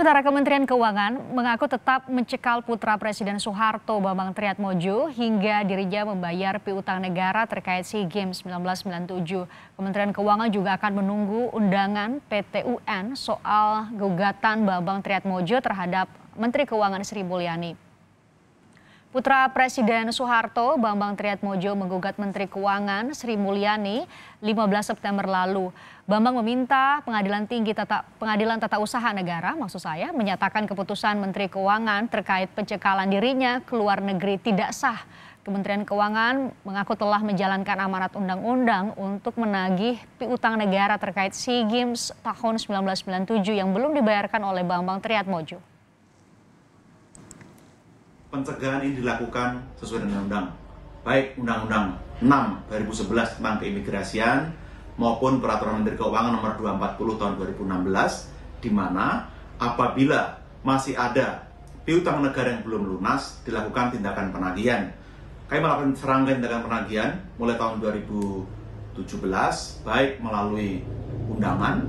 Saudara Kementerian Keuangan mengaku tetap mencekal putra Presiden Soeharto Bambang Triatmojo hingga dirinya membayar piutang negara terkait SEA Games 1997. Kementerian Keuangan juga akan menunggu undangan PT UN soal gugatan Bambang Triatmojo terhadap Menteri Keuangan Sri Mulyani. Putra Presiden Soeharto, Bambang Triatmojo menggugat Menteri Keuangan Sri Mulyani 15 September lalu. Bambang meminta Pengadilan Tinggi Tata, Pengadilan Tata Usaha Negara, maksud saya, menyatakan keputusan Menteri Keuangan terkait pencekalan dirinya ke luar negeri tidak sah. Kementerian Keuangan mengaku telah menjalankan amanat undang-undang untuk menagih piutang negara terkait SEA Games tahun 1997 yang belum dibayarkan oleh Bambang Triatmojo pencegahan ini dilakukan sesuai dengan undang baik Undang-Undang 6 2011 tentang keimigrasian maupun Peraturan Menteri Keuangan nomor 240 tahun 2016 di mana apabila masih ada piutang negara yang belum lunas dilakukan tindakan penagihan. Kami melakukan serangkaian tindakan penagihan mulai tahun 2017 baik melalui undangan,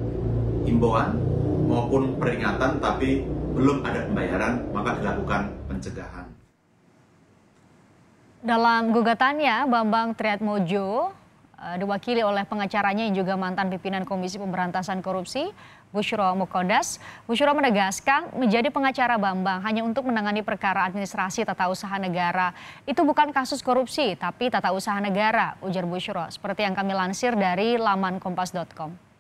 imbauan maupun peringatan tapi belum ada pembayaran maka dilakukan pencegahan. Dalam gugatannya, Bambang Triatmojo eh, diwakili oleh pengacaranya yang juga mantan pimpinan Komisi Pemberantasan Korupsi, Bushro Mukodas. Bushro menegaskan menjadi pengacara Bambang hanya untuk menangani perkara administrasi tata usaha negara. Itu bukan kasus korupsi, tapi tata usaha negara, ujar Bushro. Seperti yang kami lansir dari laman kompas.com.